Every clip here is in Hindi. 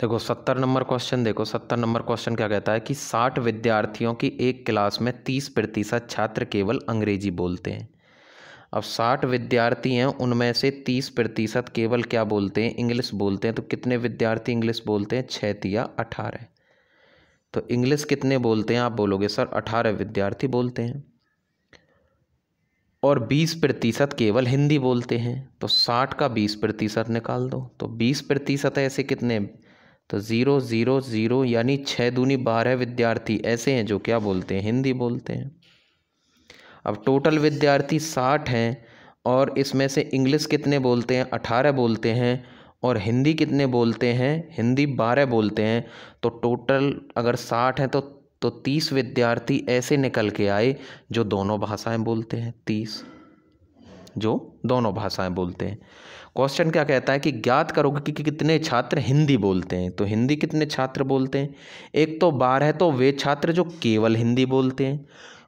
देखो सत्तर नंबर क्वेश्चन देखो सत्तर नंबर क्वेश्चन क्या कहता है कि साठ विद्यार्थियों की एक क्लास में तीस प्रतिशत छात्र केवल अंग्रेजी बोलते हैं अब साठ विद्यार्थी हैं उनमें से तीस प्रतिशत केवल क्या बोलते हैं इंग्लिश बोलते हैं तो कितने विद्यार्थी इंग्लिश बोलते हैं छः या अठारह तो इंग्लिश कितने बोलते हैं आप बोलोगे सर अठारह विद्यार्थी बोलते हैं और बीस प्रतिशत केवल हिंदी बोलते हैं तो साठ का बीस प्रतिशत निकाल दो तो बीस प्रतिशत ऐसे कितने तो ज़ीरो ज़ीरो ज़ीरो यानी छः दूनी बारह विद्यार्थी ऐसे हैं जो क्या बोलते हैं हिंदी बोलते हैं अब टोटल विद्यार्थी साठ हैं और इसमें से इंग्लिश कितने बोलते हैं अठारह बोलते हैं और हिंदी कितने बोलते हैं हिंदी बारह बोलते हैं तो टोटल अगर साठ हैं तो तो तीस विद्यार्थी ऐसे निकल के आए जो दोनों भाषाएं बोलते हैं तीस जो दोनों भाषाएं बोलते हैं क्वेश्चन क्या कहता है कि ज्ञात करोगे कि, कितने छात्र हिंदी बोलते हैं तो हिंदी कितने छात्र बोलते हैं एक तो बारह तो वे छात्र जो केवल हिंदी बोलते हैं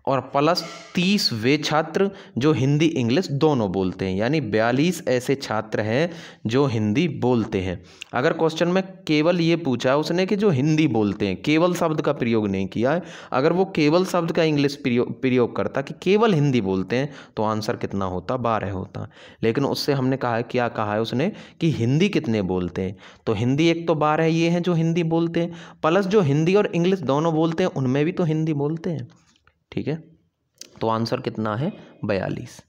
और प्लस तीस वे छात्र जो हिंदी इंग्लिश दोनों बोलते हैं यानी बयालीस ऐसे छात्र हैं जो हिंदी बोलते हैं अगर क्वेश्चन में केवल ये पूछा है उसने कि जो हिंदी बोलते हैं केवल शब्द का प्रयोग नहीं किया है अगर वो केवल शब्द का इंग्लिश प्रयोग प्रयोग करता कि केवल हिंदी बोलते हैं तो आंसर कितना होता बारह होता लेकिन उससे हमने कहा है क्या कहा है उसने कि हिंदी कितने बोलते हैं तो हिंदी एक तो बारह ये हैं जो हिंदी बोलते हैं प्लस जो हिंदी और इंग्लिश दोनों बोलते हैं उनमें भी तो हिंदी बोलते हैं ठीक है तो आंसर कितना है बयालीस